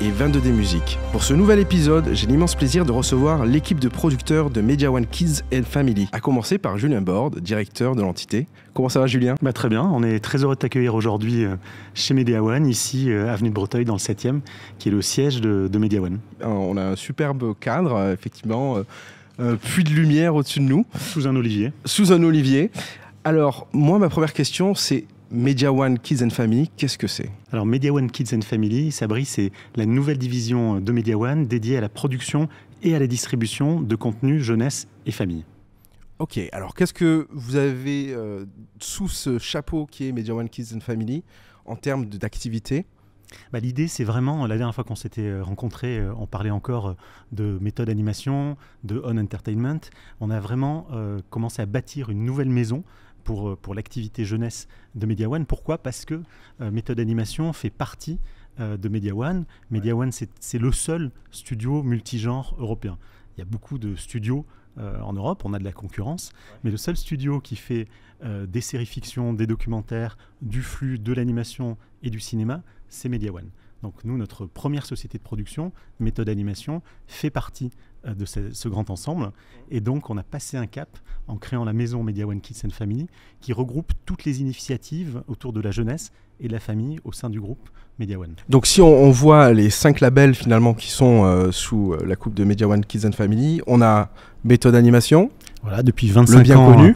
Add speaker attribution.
Speaker 1: et 22D Musique. Pour ce nouvel épisode, j'ai l'immense plaisir de recevoir l'équipe de producteurs de Media One Kids and Family, à commencer par Julien Borde, directeur de l'entité. Comment ça va Julien bah, Très bien, on est très heureux de t'accueillir aujourd'hui euh, chez Media One, ici euh, avenue de Breteuil dans le 7e, qui est le siège de, de Media One. Ah, on a un superbe cadre, euh, effectivement, un puits de lumière au-dessus de nous. Sous un olivier. Sous un olivier. Alors, moi, ma première question, c'est Media One Kids and Family, qu'est-ce que c'est Alors Media One Kids and Family, Sabri, c'est
Speaker 2: la nouvelle division de Media One dédiée à la production et à la distribution de contenus jeunesse et famille.
Speaker 1: Ok, alors qu'est-ce que vous avez euh, sous ce chapeau qui est Media One Kids and Family en termes d'activité bah, L'idée, c'est vraiment,
Speaker 2: la dernière fois qu'on s'était euh, rencontrés, euh, on parlait encore de méthode animation, de on entertainment. On a vraiment commencé à bâtir une nouvelle maison euh, pour, l'activité jeunesse de Media One. Pourquoi Parce que euh, Méthode Animation fait partie euh, de Media One. Media One, c'est le seul studio multigenre européen. Il y a beaucoup de studios en Europe, on a de la concurrence, mais le seul studio qui fait des séries fiction, des documentaires, du flux, de l'animation et du cinéma, c'est Media One. Donc nous, notre première société de production, méthode animation, fait partie euh, de ce, grand ensemble. Mmh. Et donc on a passé un cap en créant la maison Media One Kids and Family, qui regroupe toutes les initiatives autour de la jeunesse et de la famille au sein du groupe Media One.
Speaker 1: Donc si on, voit les cinq labels finalement qui sont euh, sous euh, la coupe de Media One Kids and Family, on a méthode animation. Voilà, depuis 25 bien ans, connu.